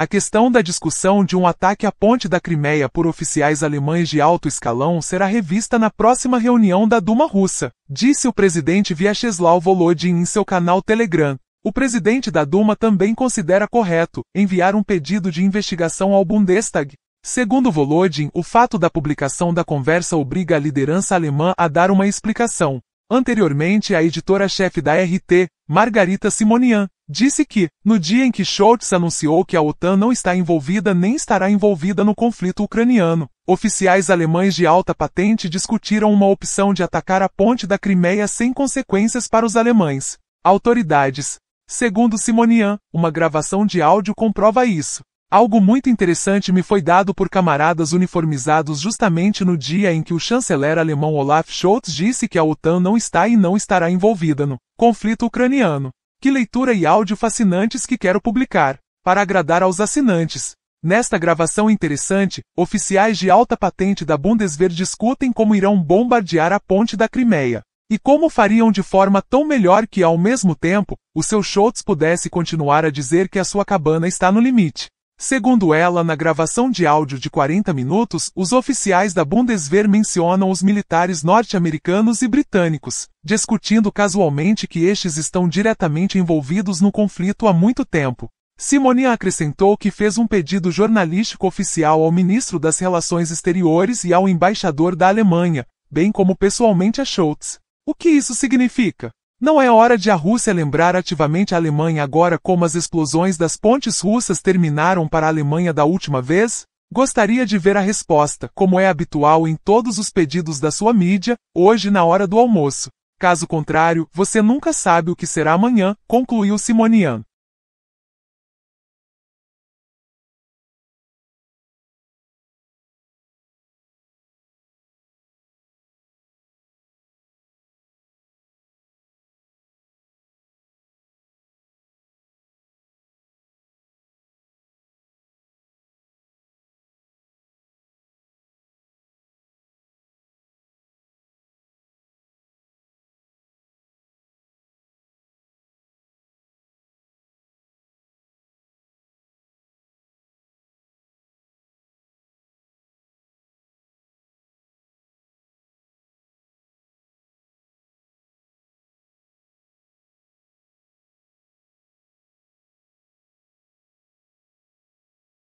A questão da discussão de um ataque à ponte da Crimeia por oficiais alemães de alto escalão será revista na próxima reunião da Duma russa, disse o presidente Vyacheslav Volodin em seu canal Telegram. O presidente da Duma também considera correto enviar um pedido de investigação ao Bundestag. Segundo Volodin, o fato da publicação da conversa obriga a liderança alemã a dar uma explicação. Anteriormente, a editora-chefe da RT, Margarita Simonian, Disse que, no dia em que Schultz anunciou que a OTAN não está envolvida nem estará envolvida no conflito ucraniano, oficiais alemães de alta patente discutiram uma opção de atacar a ponte da Crimeia sem consequências para os alemães. Autoridades. Segundo Simonian, uma gravação de áudio comprova isso. Algo muito interessante me foi dado por camaradas uniformizados justamente no dia em que o chanceler alemão Olaf Scholz disse que a OTAN não está e não estará envolvida no conflito ucraniano. Que leitura e áudio fascinantes que quero publicar, para agradar aos assinantes. Nesta gravação interessante, oficiais de alta patente da Bundeswehr discutem como irão bombardear a ponte da Crimeia. E como fariam de forma tão melhor que, ao mesmo tempo, o seu Schultz pudesse continuar a dizer que a sua cabana está no limite. Segundo ela, na gravação de áudio de 40 minutos, os oficiais da Bundeswehr mencionam os militares norte-americanos e britânicos, discutindo casualmente que estes estão diretamente envolvidos no conflito há muito tempo. Simone acrescentou que fez um pedido jornalístico oficial ao ministro das Relações Exteriores e ao embaixador da Alemanha, bem como pessoalmente a Schultz. O que isso significa? Não é hora de a Rússia lembrar ativamente a Alemanha agora como as explosões das pontes russas terminaram para a Alemanha da última vez? Gostaria de ver a resposta, como é habitual em todos os pedidos da sua mídia, hoje na hora do almoço. Caso contrário, você nunca sabe o que será amanhã, concluiu Simonian.